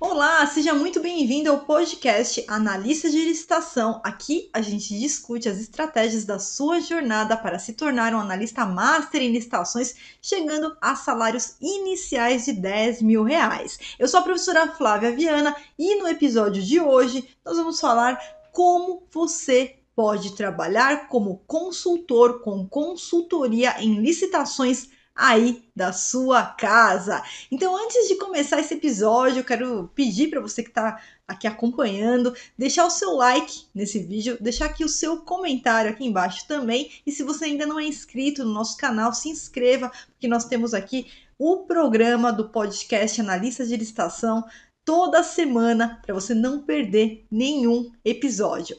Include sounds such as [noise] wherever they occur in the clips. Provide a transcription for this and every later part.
Olá, seja muito bem-vindo ao podcast Analista de Licitação. Aqui a gente discute as estratégias da sua jornada para se tornar um analista master em licitações, chegando a salários iniciais de 10 mil reais. Eu sou a professora Flávia Viana e no episódio de hoje nós vamos falar como você pode trabalhar como consultor com consultoria em licitações aí da sua casa. Então, antes de começar esse episódio, eu quero pedir para você que está aqui acompanhando, deixar o seu like nesse vídeo, deixar aqui o seu comentário aqui embaixo também. E se você ainda não é inscrito no nosso canal, se inscreva, porque nós temos aqui o programa do podcast Analista de Licitação toda semana para você não perder nenhum episódio.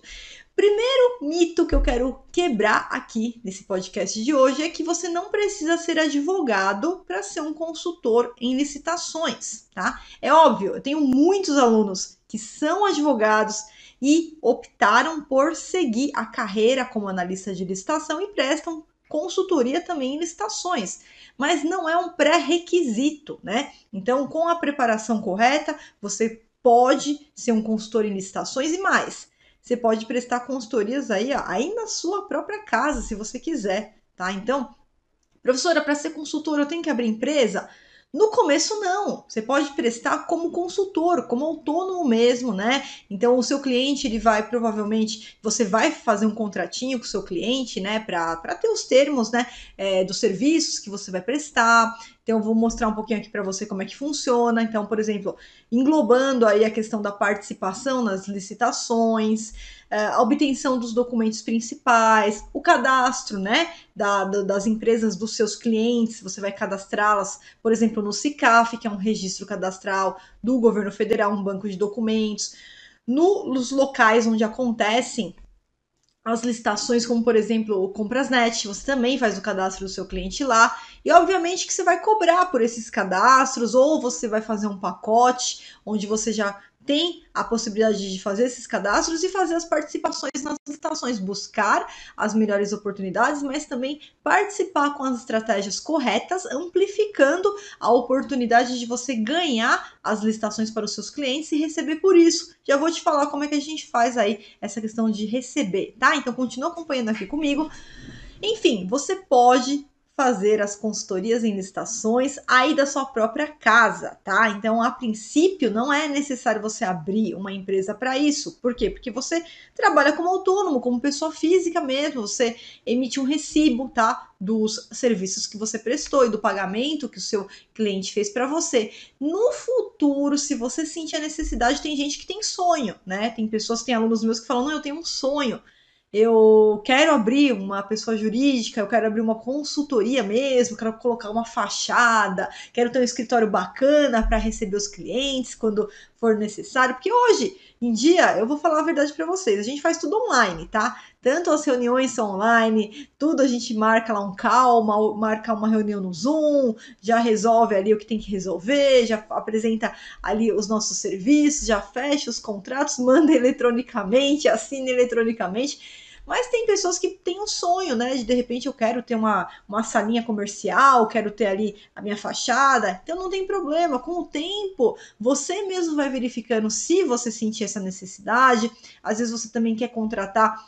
Primeiro mito que eu quero quebrar aqui nesse podcast de hoje é que você não precisa ser advogado para ser um consultor em licitações, tá? É óbvio, eu tenho muitos alunos que são advogados e optaram por seguir a carreira como analista de licitação e prestam consultoria também em licitações, mas não é um pré-requisito, né? Então, com a preparação correta, você pode ser um consultor em licitações e mais. Você pode prestar consultorias aí, ó, aí na sua própria casa, se você quiser, tá? Então, professora, para ser consultora eu tenho que abrir empresa? No começo, não. Você pode prestar como consultor, como autônomo mesmo, né? Então, o seu cliente, ele vai, provavelmente, você vai fazer um contratinho com o seu cliente, né? Para ter os termos, né? É, dos serviços que você vai prestar. Então, eu vou mostrar um pouquinho aqui para você como é que funciona. Então, por exemplo, englobando aí a questão da participação nas licitações, eh, a obtenção dos documentos principais, o cadastro, né, da, da, das empresas dos seus clientes, você vai cadastrá-las, por exemplo, no SICAF, que é um registro cadastral do governo federal, um banco de documentos, no, nos locais onde acontecem as listações, como por exemplo o Comprasnet, você também faz o cadastro do seu cliente lá, e obviamente que você vai cobrar por esses cadastros, ou você vai fazer um pacote onde você já tem a possibilidade de fazer esses cadastros e fazer as participações nas licitações, buscar as melhores oportunidades, mas também participar com as estratégias corretas, amplificando a oportunidade de você ganhar as licitações para os seus clientes e receber por isso. Já vou te falar como é que a gente faz aí essa questão de receber, tá? Então continua acompanhando aqui comigo. Enfim, você pode fazer as consultorias em licitações aí da sua própria casa, tá? Então, a princípio, não é necessário você abrir uma empresa para isso. Por quê? Porque você trabalha como autônomo, como pessoa física mesmo, você emite um recibo, tá? Dos serviços que você prestou e do pagamento que o seu cliente fez para você. No futuro, se você sentir a necessidade, tem gente que tem sonho, né? Tem pessoas, tem alunos meus que falam: não, eu tenho um sonho eu quero abrir uma pessoa jurídica, eu quero abrir uma consultoria mesmo, quero colocar uma fachada, quero ter um escritório bacana para receber os clientes quando for necessário, porque hoje em dia, eu vou falar a verdade para vocês, a gente faz tudo online, tá? Tanto as reuniões são online, tudo a gente marca lá um calma, marca uma reunião no Zoom, já resolve ali o que tem que resolver, já apresenta ali os nossos serviços, já fecha os contratos, [laughs] manda eletronicamente, assina eletronicamente. Mas tem pessoas que têm um sonho, né? De de repente eu quero ter uma, uma salinha comercial, quero ter ali a minha fachada. Então não tem problema. Com o tempo, você mesmo vai verificando se você sentir essa necessidade. Às vezes você também quer contratar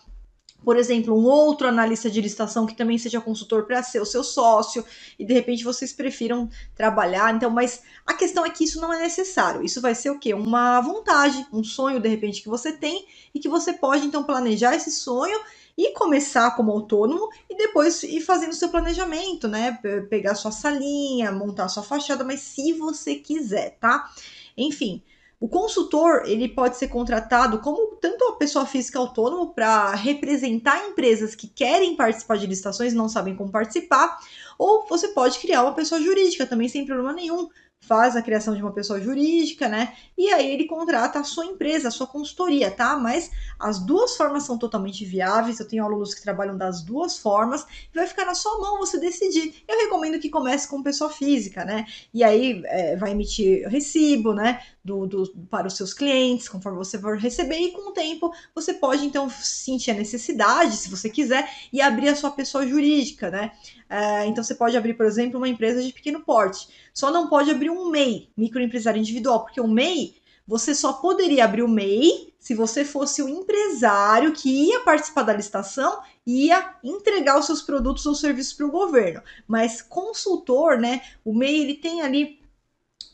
por exemplo, um outro analista de licitação que também seja consultor para ser o seu sócio, e de repente vocês prefiram trabalhar. Então, mas a questão é que isso não é necessário. Isso vai ser o quê? Uma vontade, um sonho, de repente, que você tem e que você pode então planejar esse sonho e começar como autônomo e depois ir fazendo seu planejamento, né? Pegar sua salinha, montar sua fachada, mas se você quiser, tá? Enfim, o consultor ele pode ser contratado como tanto a pessoa física autônoma para representar empresas que querem participar de licitações e não sabem como participar, ou você pode criar uma pessoa jurídica também sem problema nenhum faz a criação de uma pessoa jurídica, né? E aí ele contrata a sua empresa, a sua consultoria, tá? Mas as duas formas são totalmente viáveis. Eu tenho alunos que trabalham das duas formas vai ficar na sua mão você decidir. Eu recomendo que comece com pessoa física, né? E aí é, vai emitir recibo, né? Do, do, para os seus clientes, conforme você for receber, e com o tempo você pode então sentir a necessidade, se você quiser, e abrir a sua pessoa jurídica, né? É, então você pode abrir, por exemplo, uma empresa de pequeno porte. Só não pode abrir um MEI, microempresário individual, porque o MEI, você só poderia abrir o MEI se você fosse o empresário que ia participar da licitação e ia entregar os seus produtos ou serviços para o governo. Mas consultor, né? O MEI, ele tem ali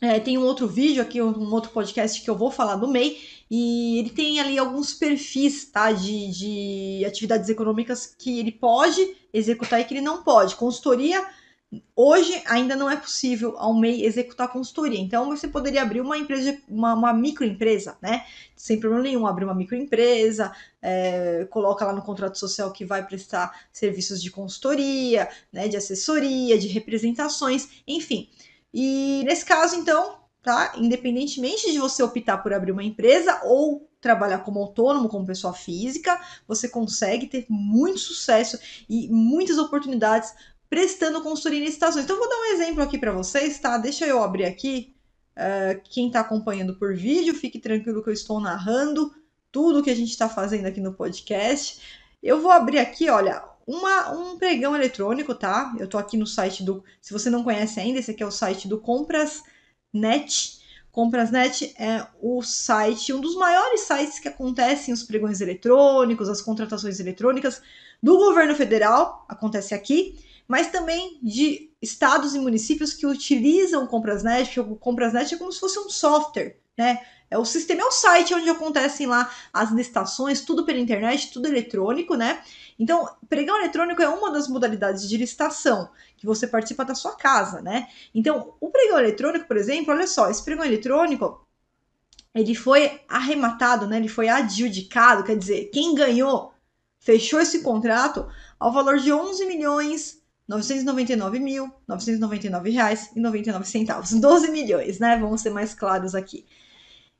é, tem um outro vídeo aqui, um outro podcast que eu vou falar do MEI, e ele tem ali alguns perfis tá, de, de atividades econômicas que ele pode executar e que ele não pode. Consultoria Hoje ainda não é possível ao MEI executar consultoria, então você poderia abrir uma empresa, uma, uma microempresa, né? Sem problema nenhum, abrir uma microempresa, é, coloca lá no contrato social que vai prestar serviços de consultoria, né? De assessoria, de representações, enfim. E nesse caso, então, tá? Independentemente de você optar por abrir uma empresa ou trabalhar como autônomo, como pessoa física, você consegue ter muito sucesso e muitas oportunidades prestando consultoria em licitações. Então, vou dar um exemplo aqui para vocês, tá? Deixa eu abrir aqui. Uh, quem está acompanhando por vídeo, fique tranquilo que eu estou narrando tudo o que a gente está fazendo aqui no podcast. Eu vou abrir aqui, olha, uma, um pregão eletrônico, tá? Eu estou aqui no site do. Se você não conhece ainda, esse aqui é o site do Comprasnet. Comprasnet é o site, um dos maiores sites que acontecem os pregões eletrônicos, as contratações eletrônicas do governo federal, acontece aqui mas também de estados e municípios que utilizam Comprasnet, o Comprasnet é como se fosse um software, né? É o sistema, é o site onde acontecem lá as licitações, tudo pela internet, tudo eletrônico, né? Então, pregão eletrônico é uma das modalidades de licitação que você participa da sua casa, né? Então, o pregão eletrônico, por exemplo, olha só, esse pregão eletrônico ele foi arrematado, né? Ele foi adjudicado, quer dizer, quem ganhou fechou esse contrato ao valor de 11 milhões R$ 999.999,99, 12 milhões, né? Vamos ser mais claros aqui.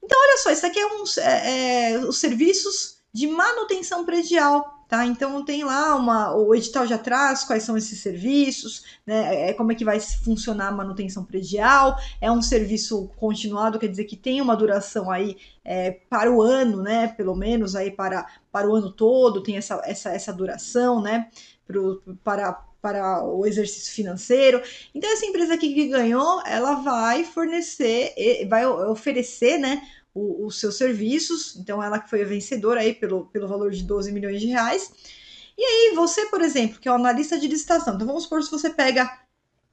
Então, olha só, isso aqui é, um, é, é os serviços de manutenção predial, tá? Então tem lá uma, o edital já traz quais são esses serviços, né? É, é, como é que vai funcionar a manutenção predial? É um serviço continuado, quer dizer que tem uma duração aí é, para o ano, né? Pelo menos aí para, para o ano todo tem essa, essa, essa duração, né? Pro, para para o exercício financeiro. Então, essa empresa aqui que ganhou, ela vai fornecer, vai oferecer, né? os seus serviços, então ela que foi a vencedora aí pelo, pelo valor de 12 milhões de reais. E aí, você, por exemplo, que é um analista de licitação, então vamos supor se você pega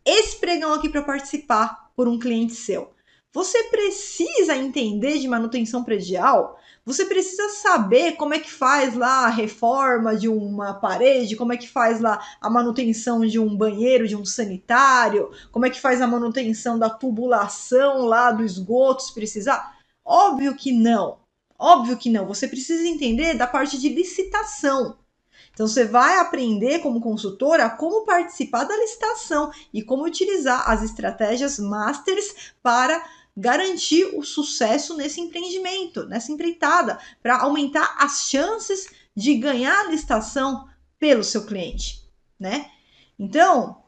esse pregão aqui para participar por um cliente seu. Você precisa entender de manutenção predial? Você precisa saber como é que faz lá a reforma de uma parede, como é que faz lá a manutenção de um banheiro, de um sanitário, como é que faz a manutenção da tubulação lá do esgoto, se precisar? Óbvio que não. Óbvio que não. Você precisa entender da parte de licitação. Então você vai aprender como consultora como participar da licitação e como utilizar as estratégias masters para garantir o sucesso nesse empreendimento, nessa empreitada, para aumentar as chances de ganhar a licitação pelo seu cliente, né? Então,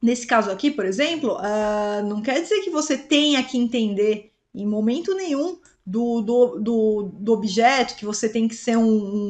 nesse caso aqui, por exemplo, uh, não quer dizer que você tenha que entender em momento nenhum do, do, do, do objeto, que você tem que ser um,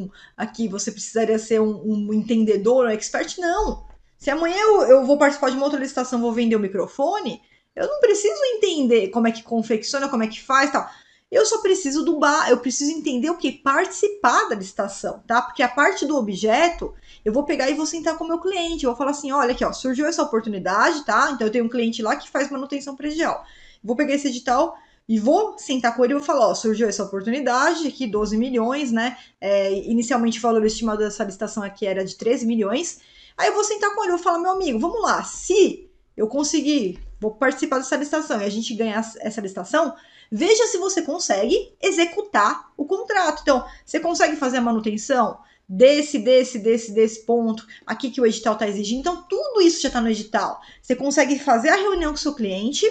um aqui, você precisaria ser um, um, entendedor, um expert, não. Se amanhã eu, eu vou participar de uma outra licitação, vou vender o um microfone, eu não preciso entender como é que confecciona, como é que faz tal. Eu só preciso do bar, eu preciso entender o que participar da licitação, tá? Porque a parte do objeto, eu vou pegar e vou sentar com o meu cliente, eu vou falar assim, olha aqui, ó, surgiu essa oportunidade, tá? Então eu tenho um cliente lá que faz manutenção predial. Vou pegar esse edital e vou sentar com ele e vou falar, ó, surgiu essa oportunidade aqui, 12 milhões, né? É, inicialmente o valor estimado dessa licitação aqui era de 13 milhões. Aí eu vou sentar com ele, e vou falar, meu amigo, vamos lá, se eu conseguir vou participar dessa licitação e a gente ganhar essa licitação, veja se você consegue executar o contrato. Então, você consegue fazer a manutenção desse, desse, desse, desse ponto, aqui que o edital está exigindo. Então, tudo isso já está no edital. Você consegue fazer a reunião com o seu cliente,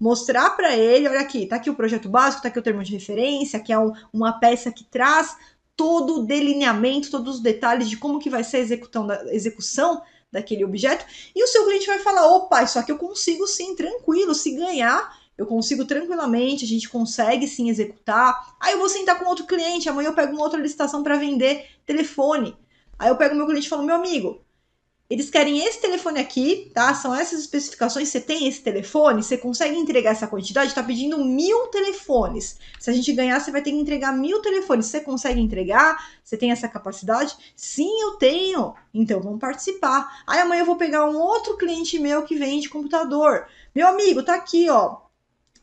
mostrar para ele, olha aqui, tá aqui o projeto básico, tá aqui o termo de referência, que é um, uma peça que traz todo o delineamento, todos os detalhes de como que vai ser a execução da, execução daquele objeto, e o seu cliente vai falar: opa, isso aqui eu consigo sim, tranquilo, se ganhar, eu consigo tranquilamente, a gente consegue sim executar. Aí eu vou sentar com outro cliente, amanhã eu pego uma outra licitação para vender telefone. Aí eu pego meu cliente e falo: meu amigo, eles querem esse telefone aqui, tá? São essas especificações. Você tem esse telefone? Você consegue entregar essa quantidade? Tá pedindo mil telefones. Se a gente ganhar, você vai ter que entregar mil telefones. Você consegue entregar? Você tem essa capacidade? Sim, eu tenho. Então vamos participar. Aí amanhã eu vou pegar um outro cliente meu que vende computador. Meu amigo, tá aqui, ó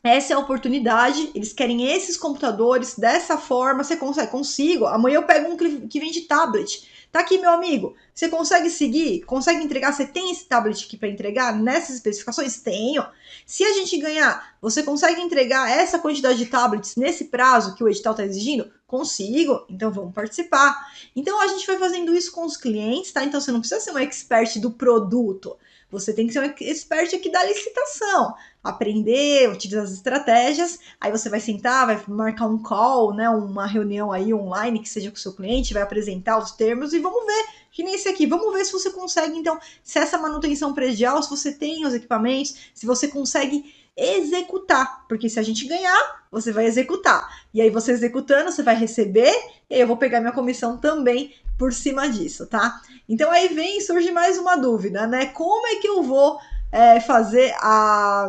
essa é a oportunidade, eles querem esses computadores, dessa forma você consegue, consigo. Amanhã eu pego um que vende tablet. Tá aqui, meu amigo. Você consegue seguir? Consegue entregar? Você tem esse tablet aqui para entregar nessas especificações? Tenho. Se a gente ganhar, você consegue entregar essa quantidade de tablets nesse prazo que o edital está exigindo? Consigo. Então vamos participar. Então a gente vai fazendo isso com os clientes, tá? Então você não precisa ser um expert do produto. Você tem que ser um expert aqui da licitação aprender, utilizar as estratégias, aí você vai sentar, vai marcar um call, né, uma reunião aí online que seja com o seu cliente, vai apresentar os termos e vamos ver, que nem esse aqui, vamos ver se você consegue, então, se essa manutenção predial, se você tem os equipamentos, se você consegue executar, porque se a gente ganhar, você vai executar. E aí você executando, você vai receber, e aí eu vou pegar minha comissão também por cima disso, tá? Então aí vem surge mais uma dúvida, né? Como é que eu vou é, fazer a,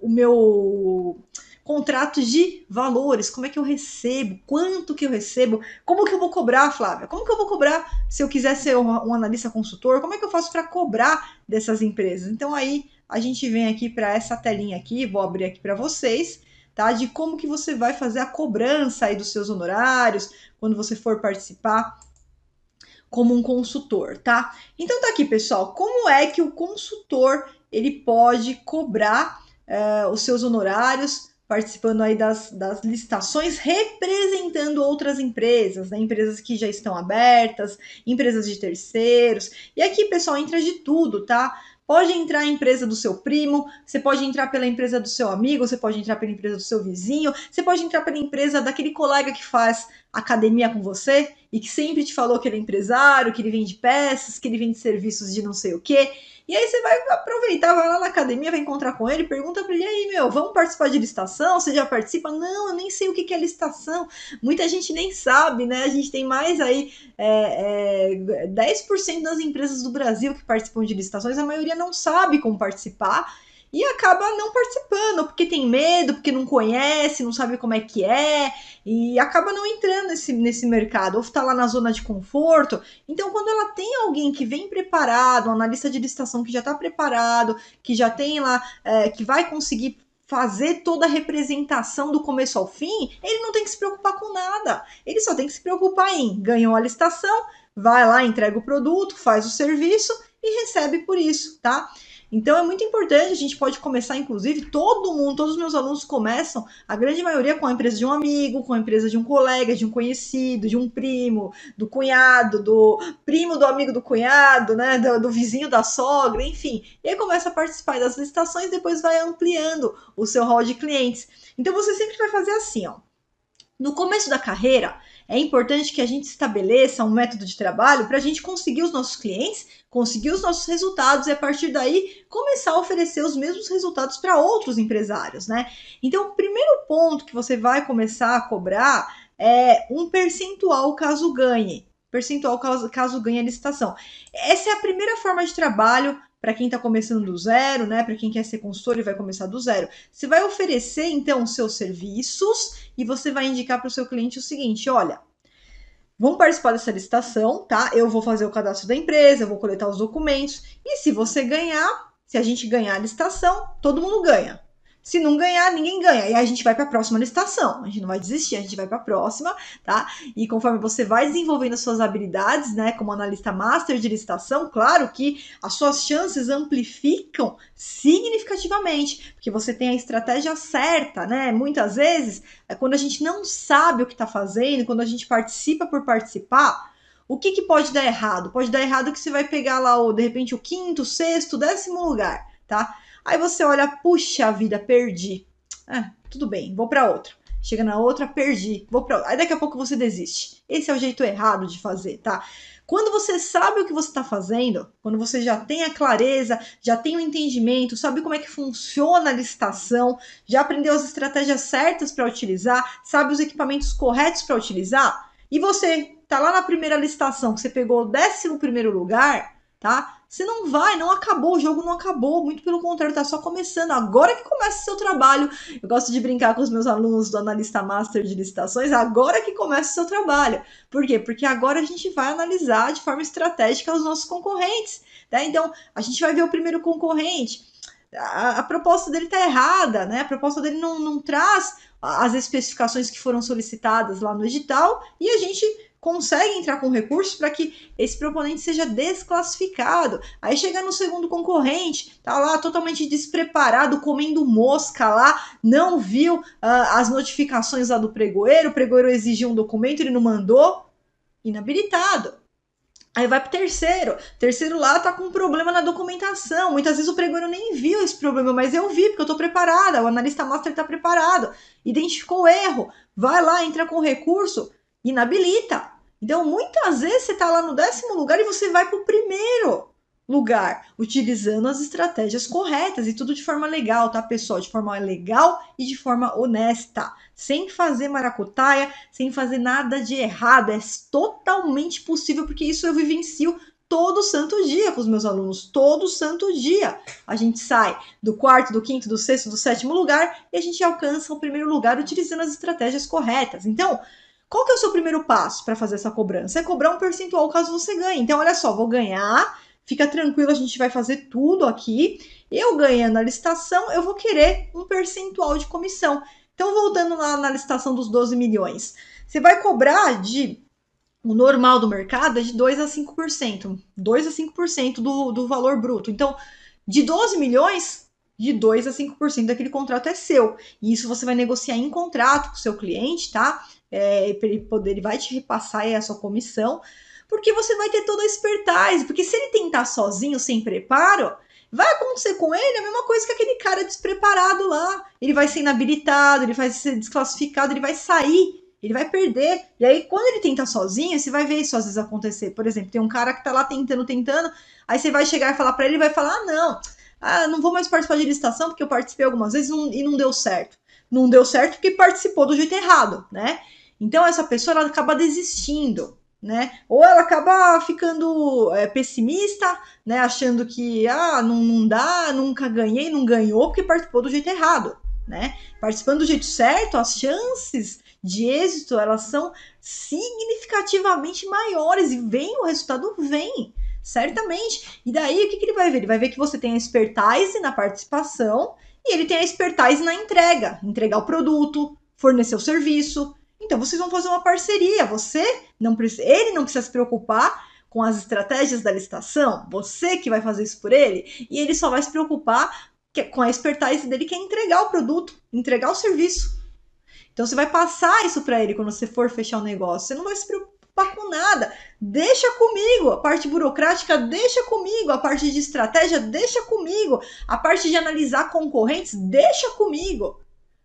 o meu contrato de valores, como é que eu recebo, quanto que eu recebo, como que eu vou cobrar, Flávia? Como que eu vou cobrar se eu quiser ser um, um analista consultor? Como é que eu faço para cobrar dessas empresas? Então aí a gente vem aqui para essa telinha aqui, vou abrir aqui para vocês, tá? De como que você vai fazer a cobrança aí dos seus honorários quando você for participar como um consultor, tá? Então tá aqui, pessoal, como é que o consultor ele pode cobrar é, os seus honorários participando aí das, das licitações, representando outras empresas, né? empresas que já estão abertas, empresas de terceiros. E aqui, pessoal, entra de tudo, tá? Pode entrar a empresa do seu primo, você pode entrar pela empresa do seu amigo, você pode entrar pela empresa do seu vizinho, você pode entrar pela empresa daquele colega que faz academia com você e que sempre te falou que ele é empresário, que ele vende peças, que ele vende serviços de não sei o quê. E aí você vai aproveitar, vai lá na academia, vai encontrar com ele, pergunta para ele, aí, meu, vamos participar de licitação? Você já participa? Não, eu nem sei o que é licitação. Muita gente nem sabe, né? A gente tem mais aí é, é, 10% das empresas do Brasil que participam de licitações, a maioria não sabe como participar e acaba não participando, porque tem medo, porque não conhece, não sabe como é que é, e acaba não entrando nesse, nesse mercado, ou está lá na zona de conforto. Então, quando ela tem alguém que vem preparado, um analista de licitação que já está preparado, que já tem lá, é, que vai conseguir fazer toda a representação do começo ao fim, ele não tem que se preocupar com nada. Ele só tem que se preocupar em ganhou a licitação, vai lá, entrega o produto, faz o serviço e recebe por isso, tá? Então é muito importante, a gente pode começar, inclusive, todo mundo, todos os meus alunos começam, a grande maioria com a empresa de um amigo, com a empresa de um colega, de um conhecido, de um primo, do cunhado, do primo do amigo do cunhado, né? Do, do vizinho da sogra, enfim. E aí começa a participar das licitações, depois vai ampliando o seu rol de clientes. Então você sempre vai fazer assim, ó. No começo da carreira, é importante que a gente estabeleça um método de trabalho para a gente conseguir os nossos clientes, conseguir os nossos resultados e a partir daí começar a oferecer os mesmos resultados para outros empresários, né? Então, o primeiro ponto que você vai começar a cobrar é um percentual caso ganhe percentual caso, caso ganhe a licitação. Essa é a primeira forma de trabalho para quem está começando do zero, né? Para quem quer ser consultor e vai começar do zero. Você vai oferecer então os seus serviços e você vai indicar para o seu cliente o seguinte: olha, vão participar dessa licitação, tá? Eu vou fazer o cadastro da empresa, eu vou coletar os documentos e se você ganhar, se a gente ganhar a licitação, todo mundo ganha. Se não ganhar, ninguém ganha. E aí a gente vai para a próxima licitação. A gente não vai desistir, a gente vai para a próxima, tá? E conforme você vai desenvolvendo as suas habilidades, né, como analista master de licitação, claro que as suas chances amplificam significativamente, porque você tem a estratégia certa, né? Muitas vezes, é quando a gente não sabe o que está fazendo, quando a gente participa por participar, o que, que, pode dar errado? Pode dar errado que você vai pegar lá, o, de repente, o quinto, sexto, décimo lugar, tá? Aí você olha, puxa vida, perdi. Ah, tudo bem, vou para outra. Chega na outra, perdi, vou para outra. Aí daqui a pouco você desiste. Esse é o jeito errado de fazer, tá? Quando você sabe o que você está fazendo, quando você já tem a clareza, já tem o entendimento, sabe como é que funciona a licitação, já aprendeu as estratégias certas para utilizar, sabe os equipamentos corretos para utilizar, e você tá lá na primeira licitação você pegou o décimo primeiro lugar, tá? Você não vai, não acabou, o jogo não acabou, muito pelo contrário, tá só começando. Agora que começa o seu trabalho. Eu gosto de brincar com os meus alunos do analista master de licitações, agora que começa o seu trabalho. Por quê? Porque agora a gente vai analisar de forma estratégica os nossos concorrentes, né? Então, a gente vai ver o primeiro concorrente. A, a proposta dele tá errada, né? A proposta dele não, não traz as especificações que foram solicitadas lá no edital e a gente consegue entrar com recurso para que esse proponente seja desclassificado. Aí chega no segundo concorrente, tá lá totalmente despreparado, comendo mosca lá, não viu uh, as notificações lá do pregoeiro, o pregoeiro exigiu um documento, ele não mandou, inabilitado. Aí vai pro terceiro. Terceiro lá tá com um problema na documentação. Muitas vezes o pregoeiro nem viu esse problema, mas eu vi, porque eu tô preparada. O analista master tá preparado. Identificou o erro. Vai lá, entra com recurso inabilita. Então, muitas vezes você está lá no décimo lugar e você vai para o primeiro lugar, utilizando as estratégias corretas e tudo de forma legal, tá, pessoal? De forma legal e de forma honesta, sem fazer maracutaia, sem fazer nada de errado. É totalmente possível, porque isso eu vivencio todo santo dia com os meus alunos, todo santo dia. A gente sai do quarto, do quinto, do sexto, do sétimo lugar e a gente alcança o primeiro lugar utilizando as estratégias corretas. Então, qual que é o seu primeiro passo para fazer essa cobrança? É cobrar um percentual caso você ganhe. Então, olha só, vou ganhar, fica tranquilo, a gente vai fazer tudo aqui. Eu ganhando a licitação, eu vou querer um percentual de comissão. Então, voltando lá na licitação dos 12 milhões, você vai cobrar de o normal do mercado é de 2 a 5%, 2 a 5% do, do valor bruto. Então, de 12 milhões, de 2 a 5% daquele contrato é seu. E isso você vai negociar em contrato com o seu cliente, tá? é, ele, poder, ele vai te repassar essa é a sua comissão, porque você vai ter todo o expertise, porque se ele tentar sozinho, sem preparo, Vai acontecer com ele a mesma coisa que aquele cara despreparado lá. Ele vai ser inabilitado, ele vai ser desclassificado, ele vai sair, ele vai perder. E aí, quando ele tenta sozinho, você vai ver isso às vezes acontecer. Por exemplo, tem um cara que tá lá tentando, tentando, aí você vai chegar e falar para ele, ele vai falar: ah, não, ah, não vou mais participar de licitação, porque eu participei algumas vezes não, e não deu certo. Não deu certo porque participou do jeito errado, né? Então essa pessoa ela acaba desistindo, né? Ou ela acaba ficando é, pessimista, né? Achando que ah, não, não dá, nunca ganhei, não ganhou, porque participou do jeito errado, né? Participando do jeito certo, as chances de êxito elas são significativamente maiores e vem o resultado vem certamente e daí o que, que ele vai ver ele vai ver que você tem a expertise na participação e ele tem a expertise na entrega entregar o produto fornecer o serviço então vocês vão fazer uma parceria. Você não precisa, ele não precisa se preocupar com as estratégias da licitação, você que vai fazer isso por ele, e ele só vai se preocupar com a expertise dele que é entregar o produto, entregar o serviço. Então você vai passar isso para ele quando você for fechar o negócio. Você não vai se preocupar com nada. Deixa comigo. A parte burocrática deixa comigo. A parte de estratégia deixa comigo. A parte de analisar concorrentes deixa comigo.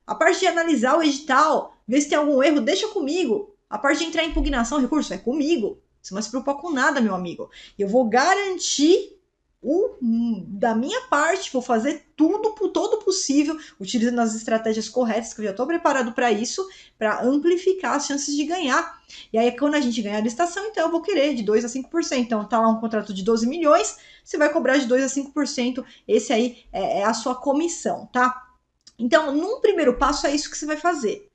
A parte de analisar o edital vê se tem algum erro, deixa comigo. A parte de entrar em impugnação, recurso, é comigo. Você não vai se preocupar com nada, meu amigo. Eu vou garantir o, da minha parte, vou fazer tudo, todo possível, utilizando as estratégias corretas, que eu já estou preparado para isso, para amplificar as chances de ganhar. E aí, quando a gente ganhar a licitação, então eu vou querer de 2 a 5%. Então, tá lá um contrato de 12 milhões, você vai cobrar de 2 a 5%. Esse aí é, é a sua comissão, tá? Então, num primeiro passo, é isso que você vai fazer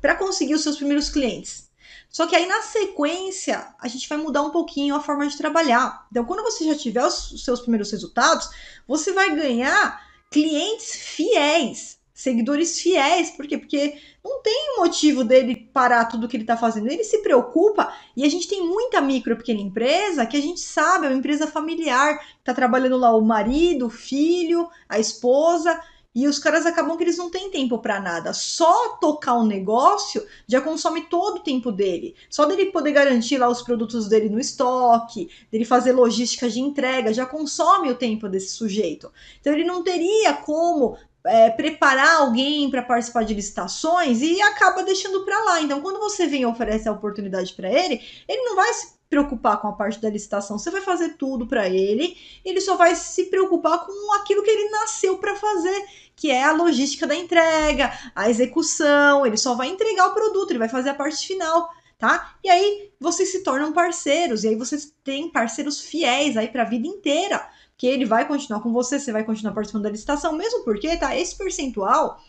para conseguir os seus primeiros clientes. Só que aí na sequência a gente vai mudar um pouquinho a forma de trabalhar. Então, quando você já tiver os seus primeiros resultados, você vai ganhar clientes fiéis, seguidores fiéis. Por quê? Porque não tem motivo dele parar tudo que ele está fazendo. Ele se preocupa e a gente tem muita micro pequena empresa que a gente sabe, é uma empresa familiar, está trabalhando lá o marido, o filho, a esposa. E os caras acabam que eles não têm tempo para nada. Só tocar o um negócio já consome todo o tempo dele. Só dele poder garantir lá os produtos dele no estoque, dele fazer logística de entrega, já consome o tempo desse sujeito. Então ele não teria como é, preparar alguém para participar de licitações e acaba deixando para lá. Então, quando você vem e oferece a oportunidade para ele, ele não vai se preocupar com a parte da licitação, você vai fazer tudo para ele, ele só vai se preocupar com aquilo que ele nasceu para fazer, que é a logística da entrega, a execução, ele só vai entregar o produto, ele vai fazer a parte final, tá? E aí vocês se tornam parceiros, e aí vocês têm parceiros fiéis aí para a vida inteira, que ele vai continuar com você, você vai continuar participando da licitação, mesmo porque, tá, esse percentual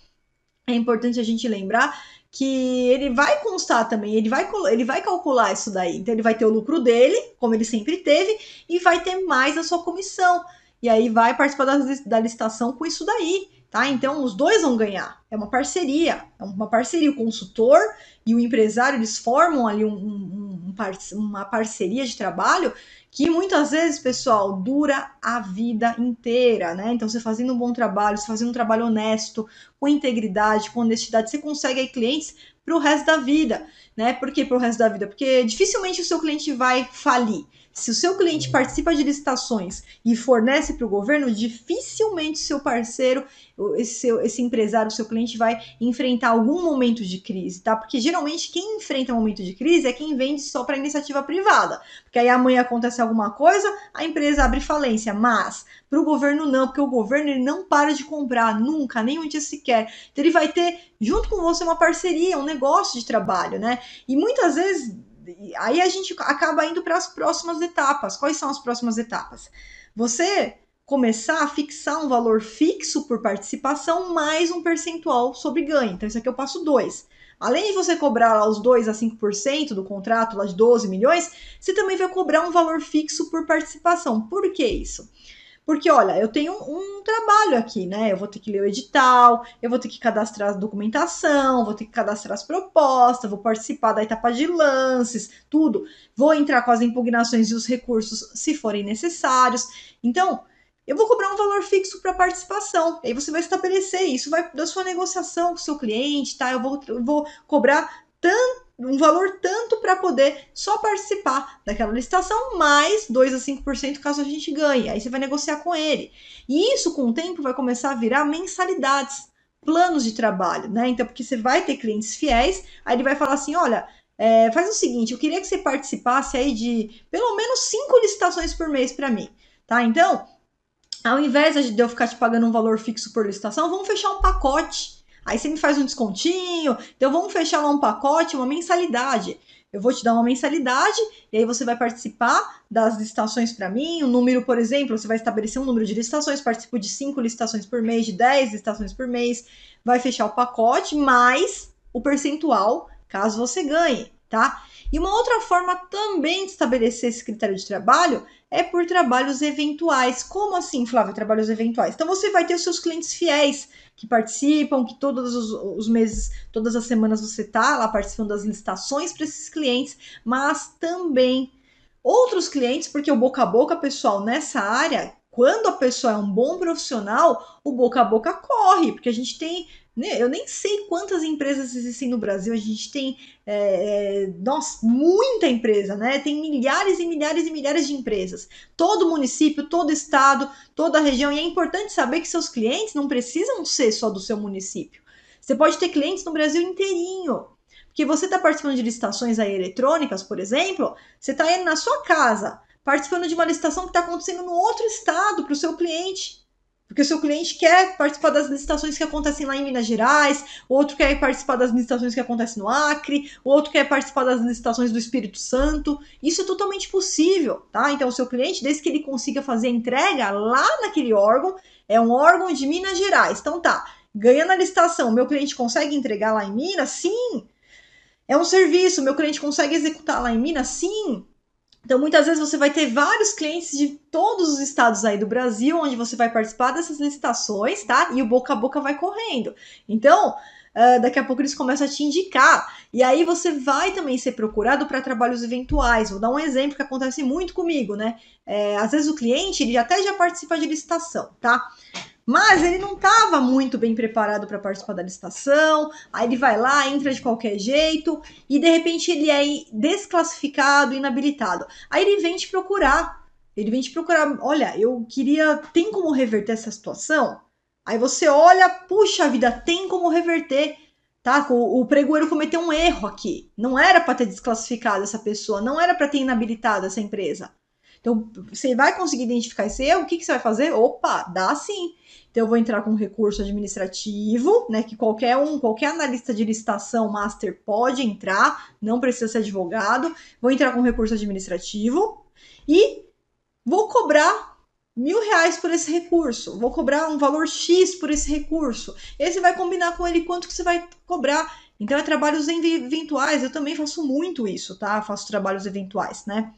é importante a gente lembrar que ele vai constar também, ele vai, ele vai calcular isso daí. Então ele vai ter o lucro dele, como ele sempre teve, e vai ter mais a sua comissão. E aí vai participar da, da licitação com isso daí tá? Então os dois vão ganhar. É uma parceria, é uma parceria. O consultor e o empresário eles formam ali um, um, um par uma parceria de trabalho que muitas vezes, pessoal, dura a vida inteira, né? Então você fazendo um bom trabalho, você fazendo um trabalho honesto, com integridade, com honestidade, você consegue aí clientes para o resto da vida, né? Por que para o resto da vida? Porque dificilmente o seu cliente vai falir. Se o seu cliente participa de licitações e fornece para o governo, dificilmente seu parceiro, esse, seu, esse empresário, seu cliente vai enfrentar algum momento de crise, tá? Porque geralmente quem enfrenta um momento de crise é quem vende só para iniciativa privada, porque aí amanhã acontece alguma coisa, a empresa abre falência, mas para o governo não, porque o governo ele não para de comprar nunca, nem um dia sequer. Então ele vai ter junto com você uma parceria, um negócio de trabalho, né? E muitas vezes aí a gente acaba indo para as próximas etapas. Quais são as próximas etapas? Você começar a fixar um valor fixo por participação mais um percentual sobre ganho. Então, isso aqui eu passo dois. Além de você cobrar lá os 2 a 5% do contrato, lá de 12 milhões, você também vai cobrar um valor fixo por participação. Por que isso? Porque, olha, eu tenho um trabalho aqui, né? Eu vou ter que ler o edital, eu vou ter que cadastrar a documentação, vou ter que cadastrar as propostas, vou participar da etapa de lances, tudo. Vou entrar com as impugnações e os recursos se forem necessários. Então, eu vou cobrar um valor fixo para participação. Aí você vai estabelecer isso, vai da sua negociação com o seu cliente, tá? Eu vou, eu vou cobrar tanto um valor tanto para poder só participar daquela licitação, mais 2 a 5% caso a gente ganhe. Aí você vai negociar com ele. E isso, com o tempo, vai começar a virar mensalidades, planos de trabalho, né? Então, porque você vai ter clientes fiéis, aí ele vai falar assim: olha. É, faz o seguinte, eu queria que você participasse aí de pelo menos cinco licitações por mês para mim, tá? Então, ao invés de eu ficar te pagando um valor fixo por licitação, vamos fechar um pacote Aí você me faz um descontinho, então vamos fechar lá um pacote, uma mensalidade. Eu vou te dar uma mensalidade e aí você vai participar das licitações para mim. O um número, por exemplo, você vai estabelecer um número de licitações, participo de 5 licitações por mês, de 10 licitações por mês, vai fechar o pacote mais o percentual caso você ganhe, tá? E uma outra forma também de estabelecer esse critério de trabalho é por trabalhos eventuais. Como assim, Flávio, trabalhos eventuais? Então você vai ter os seus clientes fiéis que participam, que todos os, os meses, todas as semanas você está lá participando das licitações para esses clientes, mas também outros clientes, porque o boca a boca, pessoal, nessa área, quando a pessoa é um bom profissional, o boca a boca corre, porque a gente tem né? Eu nem sei quantas empresas existem no Brasil. A gente tem, é, é, nossa, muita empresa, né? Tem milhares e milhares e milhares de empresas. Todo município, todo estado, toda região. E é importante saber que seus clientes não precisam ser só do seu município. Você pode ter clientes no Brasil inteirinho. Porque você está participando de licitações aí eletrônicas, por exemplo, você está indo na sua casa, participando de uma licitação que está acontecendo no outro estado para o seu cliente. Porque o seu cliente quer participar das licitações que acontecem lá em Minas Gerais, outro quer participar das licitações que acontecem no Acre, outro quer participar das licitações do Espírito Santo. Isso é totalmente possível, tá? Então, o seu cliente, desde que ele consiga fazer a entrega lá naquele órgão, é um órgão de Minas Gerais. Então, tá, ganhando a licitação, meu cliente consegue entregar lá em Minas? Sim. É um serviço, meu cliente consegue executar lá em Minas? Sim. Então, muitas vezes você vai ter vários clientes de todos os estados aí do Brasil, onde você vai participar dessas licitações, tá? E o boca a boca vai correndo. Então, Uh, daqui a pouco eles começam a te indicar. E aí você vai também ser procurado para trabalhos eventuais. Vou dar um exemplo que acontece muito comigo, né? É, às vezes o cliente ele até já participa de licitação, tá? Mas ele não estava muito bem preparado para participar da licitação, aí ele vai lá, entra de qualquer jeito e de repente ele é desclassificado, inabilitado. Aí ele vem te procurar. Ele vem te procurar, olha, eu queria, tem como reverter essa situação? Aí você olha, puxa vida, tem como reverter tá? O, o pregoeiro cometeu um erro aqui. Não era para ter desclassificado essa pessoa, não era para ter inabilitado essa empresa. Então, você vai conseguir identificar esse erro, o que, que você vai fazer? Opa, dá sim. Então, eu vou entrar com um recurso administrativo, né? Que qualquer um, qualquer analista de licitação master pode entrar, não precisa ser advogado. Vou entrar com um recurso administrativo e vou cobrar mil reais por esse recurso, vou cobrar um valor X por esse recurso. Esse vai combinar com ele quanto que você vai cobrar. Então, é trabalhos eventuais, eu também faço muito isso, tá? Eu faço trabalhos eventuais, né?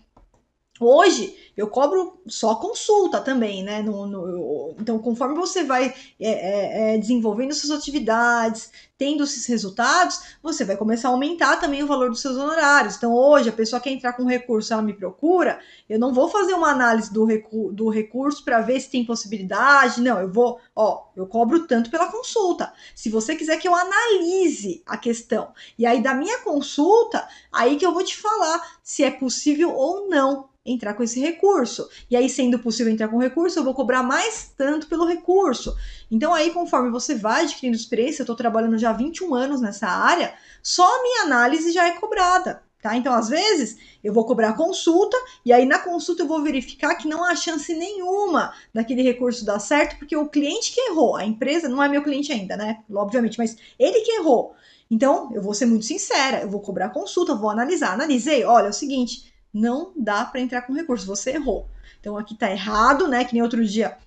Hoje eu cobro só consulta também, né? No, no, então, conforme você vai é, é, é desenvolvendo suas atividades, tendo esses resultados, você vai começar a aumentar também o valor dos seus honorários. Então, hoje, a pessoa quer entrar com recurso, ela me procura, eu não vou fazer uma análise do, recu do recurso para ver se tem possibilidade, não, eu vou, ó, eu cobro tanto pela consulta. Se você quiser que eu analise a questão, e aí da minha consulta, aí que eu vou te falar se é possível ou não entrar com esse recurso. E aí, sendo possível entrar com recurso, eu vou cobrar mais tanto pelo recurso. Então, aí, conforme você vai adquirindo experiência, eu estou trabalhando já 21 anos nessa área, só a minha análise já é cobrada. Tá? Então, às vezes, eu vou cobrar consulta e aí na consulta eu vou verificar que não há chance nenhuma daquele recurso dar certo, porque o cliente que errou, a empresa não é meu cliente ainda, né? Obviamente, mas ele que errou. Então, eu vou ser muito sincera, eu vou cobrar consulta, vou analisar. Analisei, olha, é o seguinte, não dá para entrar com recurso, você errou. Então, aqui tá errado, né? Que nem outro dia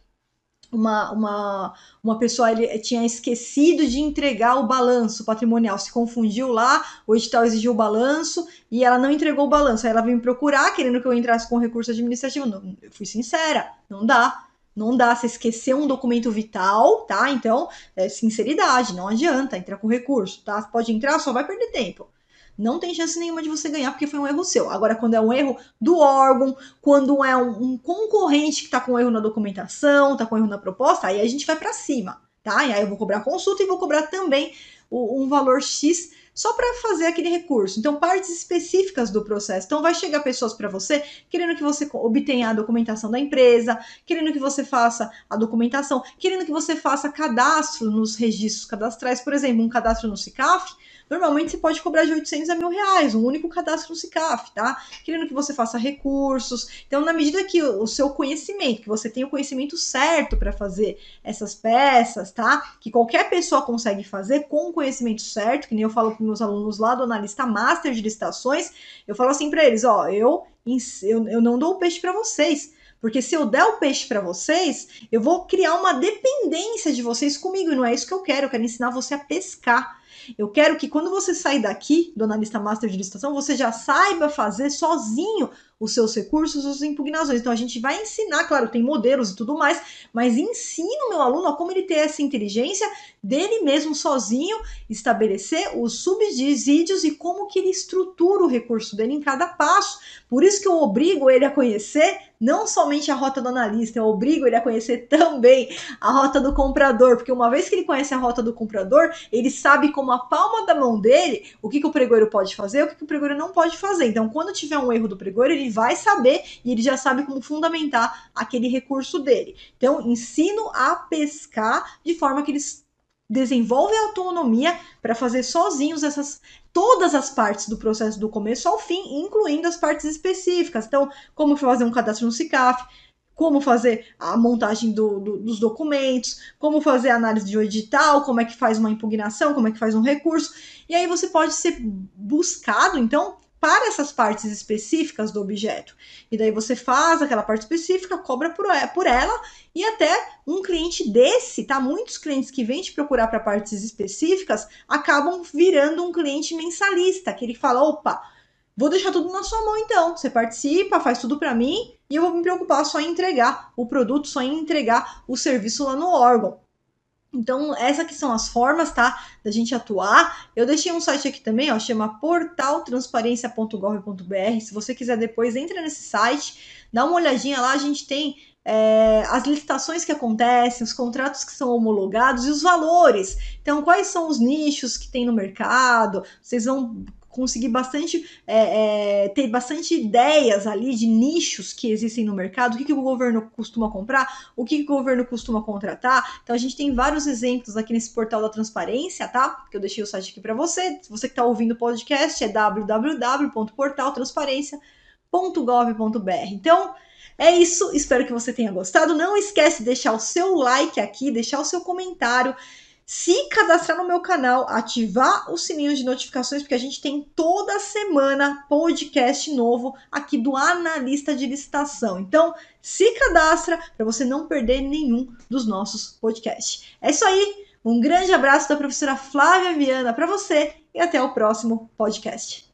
uma, uma, uma pessoa ele eh, tinha esquecido de entregar o balanço patrimonial, se confundiu lá, o edital exigiu o balanço e ela não entregou o balanço. Aí ela veio me procurar querendo que eu entrasse com recurso administrativo. Não, eu fui sincera, não dá. Não dá, você esqueceu um documento vital, tá? Então, é sinceridade, não adianta entrar com recurso, tá? Pode entrar, só vai perder tempo não tem chance nenhuma de você ganhar, porque foi um erro seu. Agora, quando é um erro do órgão, quando é um, um concorrente que está com erro na documentação, está com erro na proposta, aí a gente vai para cima, tá? E aí eu vou cobrar consulta e vou cobrar também o, um valor X só para fazer aquele recurso. Então, partes específicas do processo. Então, vai chegar pessoas para você querendo que você obtenha a documentação da empresa, querendo que você faça a documentação, querendo que você faça cadastro nos registros cadastrais, por exemplo, um cadastro no CICAF Normalmente você pode cobrar de 800 a mil reais, um único cadastro no CICAF, tá? Querendo que você faça recursos. Então, na medida que o seu conhecimento, que você tem o conhecimento certo para fazer essas peças, tá? Que qualquer pessoa consegue fazer com o conhecimento certo, que nem eu falo para meus alunos lá do analista master de licitações, eu falo assim para eles, ó, eu, eu, eu não dou o peixe para vocês, porque se eu der o peixe para vocês, eu vou criar uma dependência de vocês comigo, e não é isso que eu quero. Eu quero ensinar você a pescar. Eu quero que quando você sair daqui, do analista master de licitação, você já saiba fazer sozinho os seus recursos, as impugnações. Então a gente vai ensinar, claro, tem modelos e tudo mais, mas ensina o meu aluno a como ele ter essa inteligência dele mesmo sozinho estabelecer os subsídios e como que ele estrutura o recurso dele em cada passo. Por isso que eu obrigo ele a conhecer não somente a rota do analista, eu obrigo ele a conhecer também a rota do comprador, porque uma vez que ele conhece a rota do comprador, ele sabe como a palma da mão dele, o que, que o pregoeiro pode fazer, o que, que o pregoeiro não pode fazer. Então, quando tiver um erro do pregoeiro, ele ele vai saber e ele já sabe como fundamentar aquele recurso dele. Então, ensino a pescar de forma que eles desenvolvem autonomia para fazer sozinhos essas todas as partes do processo do começo ao fim, incluindo as partes específicas. Então, como fazer um cadastro no CICAF, como fazer a montagem do, do, dos documentos, como fazer a análise de edital, como é que faz uma impugnação, como é que faz um recurso. E aí você pode ser buscado, então, para essas partes específicas do objeto. E daí você faz aquela parte específica, cobra por, é, por ela, e até um cliente desse, tá? Muitos clientes que vêm te procurar para partes específicas acabam virando um cliente mensalista, que ele fala: opa, vou deixar tudo na sua mão então. Você participa, faz tudo para mim, e eu vou me preocupar só em entregar o produto, só em entregar o serviço lá no órgão. Então, essas que são as formas, tá? Da gente atuar. Eu deixei um site aqui também, ó, chama portaltransparência.gov.br. Se você quiser depois, entra nesse site, dá uma olhadinha lá, a gente tem é, as licitações que acontecem, os contratos que são homologados e os valores. Então, quais são os nichos que tem no mercado? Vocês vão conseguir bastante, é, é, ter bastante ideias ali de nichos que existem no mercado, o que, que o governo costuma comprar, o que, que, o governo costuma contratar. Então a gente tem vários exemplos aqui nesse portal da transparência, tá? Que eu deixei o site aqui para você. Você que está ouvindo o podcast é www.portaltransparência.gov.br. Então, é isso, espero que você tenha gostado. Não esquece de deixar o seu like aqui, deixar o seu comentário se cadastrar no meu canal, ativar o sininho de notificações, porque a gente tem toda semana podcast novo aqui do Analista de Licitação. Então, se cadastra para você não perder nenhum dos nossos podcasts. É isso aí. Um grande abraço da professora Flávia Viana para você e até o próximo podcast.